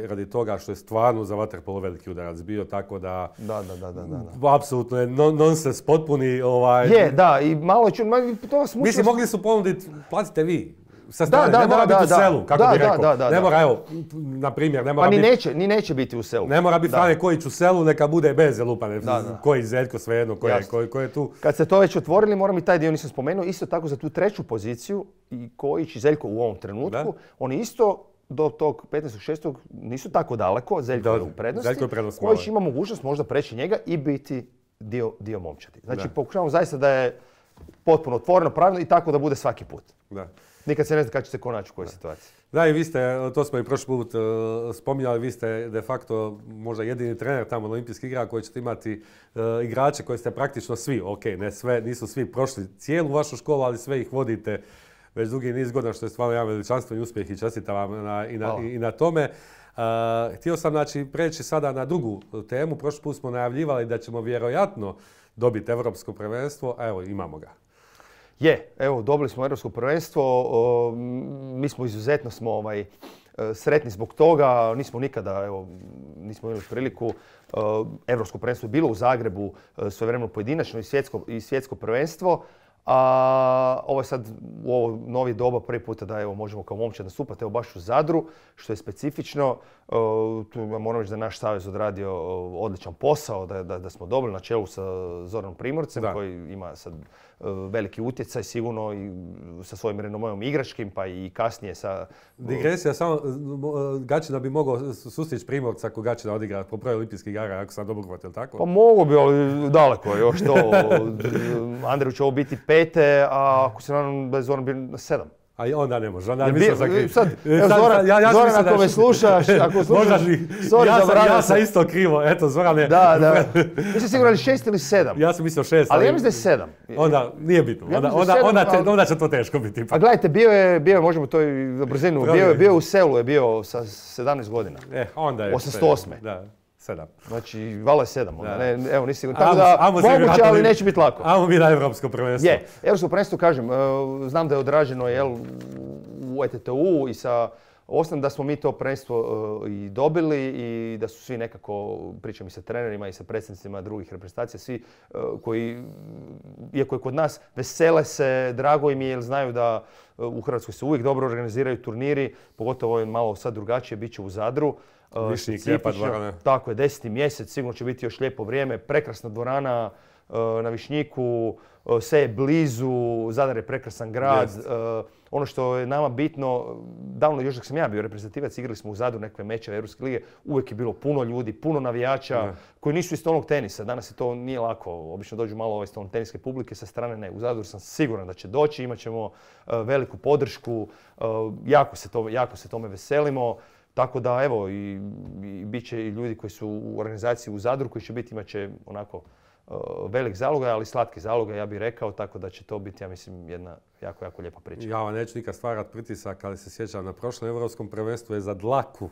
radi toga što je stvarno za vaterpolo veliki udarac bio, tako da... Da, da, da, da. da. Apsolutno je nonsens potpuni ovaj... Je, da, i malo ću, to Mislim, mogli su ponuditi, platite vi, sa strane, da, da, ne mora biti u selu, kako bi rekao. Ne mora, evo, na primjer, ne mora pa, biti... Pa ni neće, ni neće biti u selu. Ne mora biti Frane Kojić u selu, neka bude bez Lupane, koji Zeljko, svejedno, koji je, je tu. Kad ste to već otvorili, moram i taj dio nisam spomenuo, isto tako za tu treću poziciju, i Kojić i Zeljko u ovom trenutku, oni isto do tog 15.6. nisu tako daleko, Zeljko je u prednosti. prednost Kojić ima mogućnost možda preći njega i biti dio, dio momčadi. Znači, pokušavamo zaista da je potpuno otvoreno, pravilno i tako da bude svaki put. Da. Nikad se ne zna kada će se konaći u kojoj situaciji. Da, i vi ste, to smo i prošli put e, spominjali, vi ste de facto možda jedini trener tamo na olimpijskih igra koji ćete imati e, igrače koji ste praktično svi, ok, ne sve, nisu svi prošli cijelu vašu školu, ali sve ih vodite već dugi niz godina, što je stvarno jedan veličanstveni uspjeh i čestitam vam i, na, i na tome. E, htio sam znači, preći sada na drugu temu. Prošli put smo najavljivali da ćemo vjerojatno dobiti evropsko prvenstvo, a evo imamo ga. Je, evo, dobili smo europsko prvenstvo, mi smo izuzetno smo ovaj, e, sretni zbog toga, nismo nikada, evo, nismo imali priliku. E, europsko prvenstvo je bilo u Zagrebu e, svojevremeno pojedinačno i svjetsko, i prvenstvo. A ovo je sad u ovo novi doba prvi puta da evo, možemo kao momčad nastupati, evo baš u Zadru, što je specifično. tu moram reći da je naš savez odradio odličan posao, da, smo dobili na čelu sa Zoranom Primorcem koji ima sad Eh, veliki utjecaj sigurno i sa svojim renomojom igračkim pa i kasnije sa... Eh, Digresija, samo da eh, bi mogao sustići Primorca ako da odigra po broju olimpijskih igara, ako sam dobro hvatio, tako? Pa mogu bi, ali daleko još to. Andreju će ovo biti pete, a ako se nam bez bi na sedam. A onda ne može. Onda mislim za krivo. Sad, e, Zoran, ja, ja Zoran ako da me slušaš, ako slušaš, li, sorry ja, sam, ja sam isto krivo, eto Zorane. Da, da. Mi se sigurali šest ili sedam. Ja sam mislio šest. Ali, ali ja mislim da je sedam. Onda nije bitno. Ja onda, onda, sedam, onda, te, onda, će to teško biti. Pa. pa gledajte, bio je, bio je, možemo to i na brzinu, bio je, bio u selu je bio sa 17 godina. E, onda je. 88. Da. Sedam. Znači, valo je sedam. evo, nisi Tako da, moguće, ali neće biti lako. Amo mi na evropsko prvenstvo. Je, evropsko prvenstvo, kažem, e, znam da je odraženo u ETTU e i sa osnovno da smo mi to prvenstvo e, i dobili i da su svi nekako, pričam i sa trenerima i sa predsjednicima drugih reprezentacija, svi koji, iako je kod nas, vesele se, drago im je jer znaju da u Hrvatskoj se uvijek dobro organiziraju turniri, pogotovo je malo sad drugačije, bit će u Zadru. Uh, tako je, deseti mjesec, sigurno će biti još lijepo vrijeme. Prekrasna dvorana uh, na Višnjiku, uh, se je blizu, Zadar je prekrasan grad. ono što je nama bitno, davno još dok sam ja bio reprezentativac, igrali smo u Zadru neke mečeve Europske lige, uvijek je bilo puno ljudi, puno navijača koji nisu iz stolnog tenisa. Danas je to nije lako, obično dođu malo ove stolnog teniske publike, sa strane ne. U Zadru sam siguran da će doći, imat ćemo veliku podršku, jako se tome veselimo. Tako da evo, i, i bit će i ljudi koji su u organizaciji u Zadru koji će biti, imat će onako e, velik zaloga, ali slatki zaloga ja bih rekao, tako da će to biti, ja mislim, jedna jako, jako lijepa priča. Ja vam neću nikad stvarati pritisak, ali se sjećam, na prošlom evropskom prvenstvu je za dlaku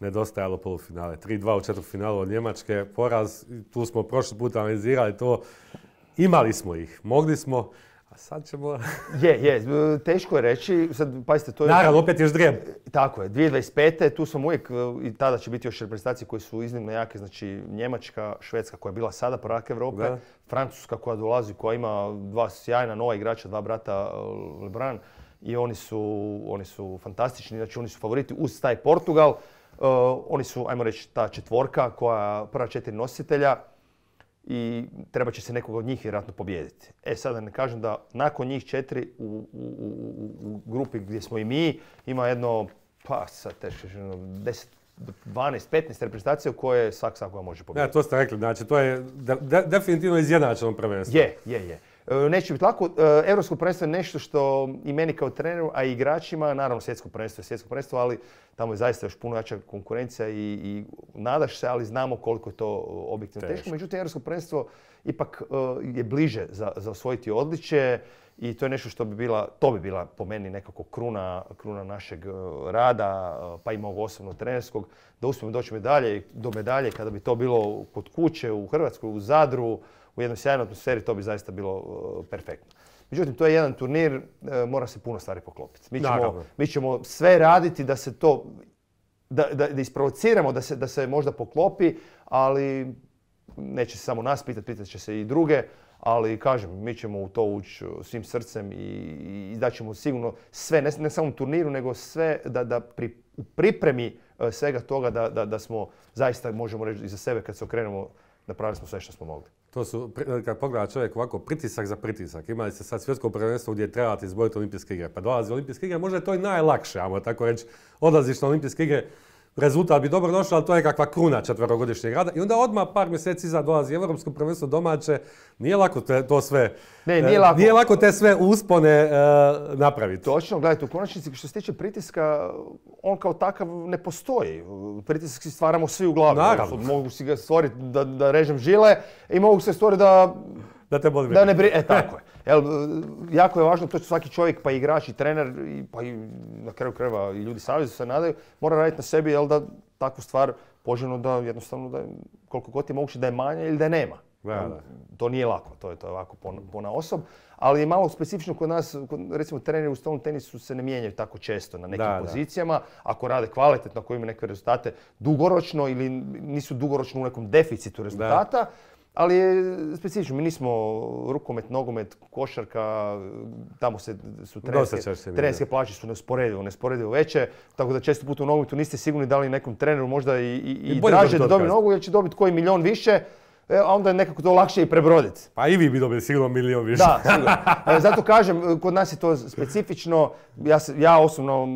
nedostajalo polufinale. 3-2 u četvrtfinalu od Njemačke, poraz, tu smo prošli put analizirali to, imali smo ih, mogli smo, a sad je, je, teško je reći. Sad, to je... Naravno, opet još drem. Tako je, 2025. Tu sam uvijek, e, i tada će biti još reprezentacije koje su iznimno jake. Znači, Njemačka, Švedska koja je bila sada prvak Evrope, Francuska koja dolazi, koja ima dva sjajna nova igrača, dva brata e, Lebran. I oni su, fantastični, znači oni su favoriti uz taj Portugal. E, oni su, ajmo reći, ta četvorka koja, prva četiri nositelja i treba će se nekoga od njih vjerojatno pobijediti. E sada ne kažem da nakon njih četiri u, u, u, grupi gdje smo i mi ima jedno pa sad teško, 10 12, 15 reprezentacija u koje svak svakoga može pobijediti. Ja, to ste rekli, znači to je definitivno izjednačeno prvenstvo. Je, je, je. E, Neće biti lako. E, europsko prvenstvo je nešto što i meni kao treneru, a i igračima, naravno svjetsko prvenstvo je svjetsko prvenstvo, ali tamo je zaista još puno jača konkurencija i, nadaš se, ali znamo koliko je to objektivno teško. Međutim, Europsko prvenstvo ipak e, je bliže za, osvojiti odličje i to je nešto što bi bila, to bi bila po meni nekako kruna, našeg rada, pa i mog osobno trenerskog, da uspijemo doći medalje, do medalje kada bi to bilo kod kuće u Hrvatskoj, u Zadru, u jednoj sjajnoj atmosferi, to bi zaista bilo e, perfektno. Međutim, to je jedan turnir, e, mora se puno stvari poklopiti. Mi ćemo, mi ćemo sve raditi da se to, da, da, da isprovociramo, da se, da se možda poklopi, ali neće se samo nas pitati, pitat će se i druge, ali kažem, mi ćemo u to ući svim srcem i, i daćemo sigurno sve, ne, samo u turniru, nego sve da, da u pripremi e, svega toga da, da, da smo zaista, možemo reći, iza sebe kad se okrenemo, napravili smo sve što smo mogli. To su, e, kad pogleda čovjek ovako, pritisak za pritisak. Imali ste sad svjetsko prvenstvo gdje trebate izboriti olimpijske igre. Pa dolazi olimpijske igre, možda je to i najlakše, ajmo tako reći. Odlaziš na olimpijske igre, rezultat bi dobro došao, ali to je kakva kruna četverogodišnjeg rada. I onda odmah par mjeseci iza dolazi Evropsko prvenstvo domaće. Nije lako te, to sve... Ne, e, nije lako. te sve uspone e, napraviti. Točno, gledajte, u konačnici što se tiče pritiska, on kao takav ne postoji. Pritisak si stvaramo svi u glavi. Naravno. Mogu si ga stvoriti da, da režem žile i mogu se stvoriti da... Da te bodim. Da ne bri... E, tako je. Jel, jako je važno, to što svaki čovjek, pa i igrač i trener, i, pa i na kraju kreva i ljudi savjezu se nadaju, mora raditi na sebi jel, da takvu stvar poželjno da jednostavno da koliko god je moguće da je manje ili da je nema. To nije lako, to je to ovako pona, osob. Ali je malo specifično kod nas, kod, recimo treneri u stolnom tenisu se ne mijenjaju tako često na nekim pozicijama. Ako rade kvalitetno, ako imaju neke rezultate dugoročno ili nisu dugoročno u nekom deficitu rezultata, ali je specifično, mi nismo rukomet, nogomet, košarka, tamo se, su trenerske, plaće su neusporedivo, neusporedivo veće, tako da često puta u nogometu niste sigurni da li nekom treneru možda i, draže da dobije nogu jer će dobiti koji milion više, e, a onda je nekako to lakše i prebroditi. Pa i vi bi dobili sigurno milion više. Da, sigurno. E, zato kažem, kod nas je to specifično. Ja, osobno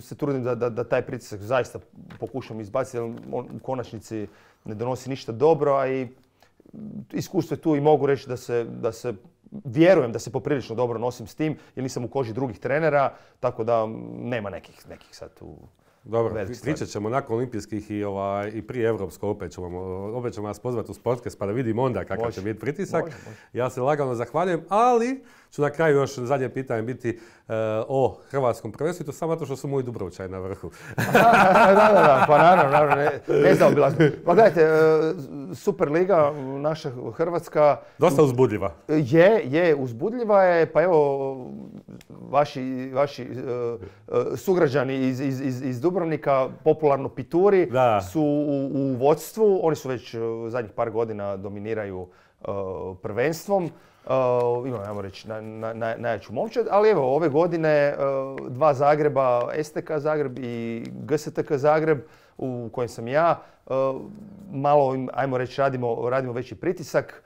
se trudim da, da taj pritisak zaista pokušam izbaciti, jer on u konačnici ne donosi ništa dobro, a i iskustvo je tu i mogu reći da se, da se vjerujem da se poprilično dobro nosim s tim jer nisam u koži drugih trenera, tako da nema nekih, nekih sad tu dobro, pričat ćemo nakon olimpijskih i, ovaj, i prije Evropsko, opet ćemo, opet vas pozvati u sportske pa da vidim onda kakav će biti pritisak. Ja se lagano zahvaljujem, ali ću na kraju još zadnje pitanje biti e, o Hrvatskom prvenstvu i to samo zato što su moji Dubrovčaj na vrhu. da, da, da, pa naravno, naravno, ne, Pa gledajte, e, liga, naša Hrvatska... Dosta uzbudljiva. Je, je, uzbudljiva je, pa evo, vaši, e, sugrađani iz, Dubrovnika, popularno Pituri, su u, u vodstvu, oni su već zadnjih par godina dominiraju E, prvenstvom. Uh, e, imamo, reći, najjaču momčad, ali evo, ove godine e, dva Zagreba, STK Zagreb i GSTK Zagreb, u kojem sam ja, malo, ajmo reći, radimo, radimo veći pritisak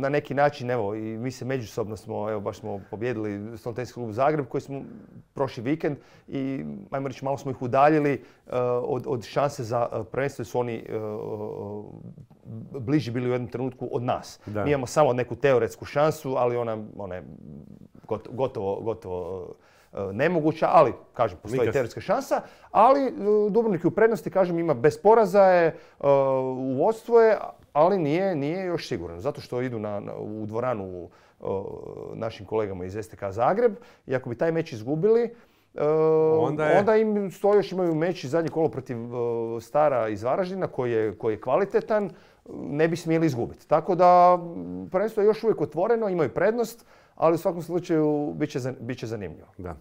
na neki način, evo, i mi se međusobno smo, evo, baš smo pobjedili stoltenski klub Zagreb koji smo prošli vikend i, ajmo reći, malo smo ih udaljili e, od, od šanse za e, prvenstvo jer su oni e, bliži bili u jednom trenutku od nas. Mi imamo samo neku teoretsku šansu, ali ona, ona je gotovo, gotovo nemoguća, ali, kažem, postoji teoretska šansa, ali Dubrovnik je u prednosti, kažem, ima bez poraza je, u je, ali nije, nije još siguran. Zato što idu na, u dvoranu uh, našim kolegama iz STK Zagreb i ako bi taj meč izgubili, uh, onda, im stoji još imaju meč i zadnje kolo protiv uh, Stara iz Varaždina koji je, koji je kvalitetan, ne bi smjeli izgubiti. Tako da prvenstvo je još uvijek otvoreno, imaju prednost, ali u svakom slučaju bit će, bit će zanimljivo. Da.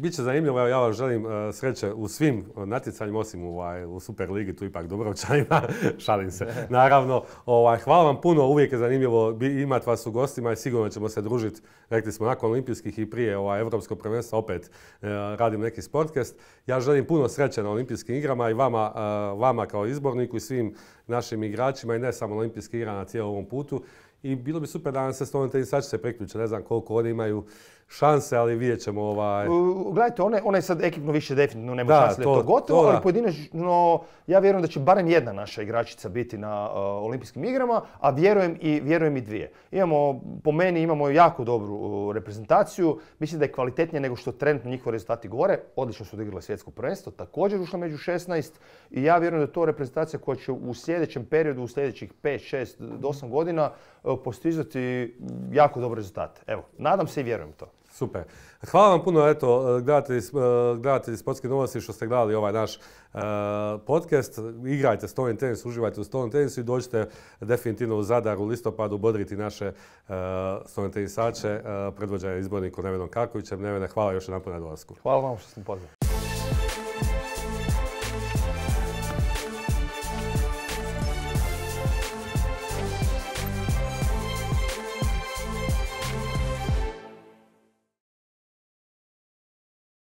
Biće zanimljivo, ja vam želim e, sreće u svim natjecanjima, osim u, ovaj, u Superligi, tu ipak Dubrovčanima, šalim se. Naravno, ovaj, hvala vam puno, uvijek je zanimljivo imati vas u gostima i sigurno ćemo se družiti, rekli smo, nakon olimpijskih i prije ovaj, Evropskog prvenstva opet e, radim neki sportcast. Ja želim puno sreće na olimpijskim igrama i vama, e, vama kao izborniku i svim našim igračima i ne samo na olimpijskih igra na cijelom ovom putu. I bilo bi super da nam se s tenis se priključe, ne znam koliko oni imaju šanse, ali vidjet ćemo ovaj... gledajte, ona je sad ekipno više definitivno nema šanse da je to gotovo, ali pojedinačno ja vjerujem da će barem jedna naša igračica biti na e, olimpijskim igrama, a vjerujem i, vjerujem i dvije. Imamo, po meni imamo jako dobru reprezentaciju, mislim da je kvalitetnije nego što trenutno njihovi rezultati gore. Odlično su odigrali svjetsko prvenstvo, također ušla među 16 i ja vjerujem da je to reprezentacija koja će u sljedećem periodu, u sljedećih 5, 6 do 8 godina e, postizati jako dobre rezultate. Evo, nadam se i vjerujem to. Super. Hvala vam puno, eto, gledatelji, gledatelji e, sportske novosti što ste gledali ovaj naš e, podcast. Igrajte stolni tenis, uživajte u stolnom tenisu i dođite definitivno u Zadar u listopadu bodriti naše uh, tenisače predvođene izbornikom Nevenom Kakovićem. Nevene, hvala još jedan na dolasku. Hvala vam što ste pozvali.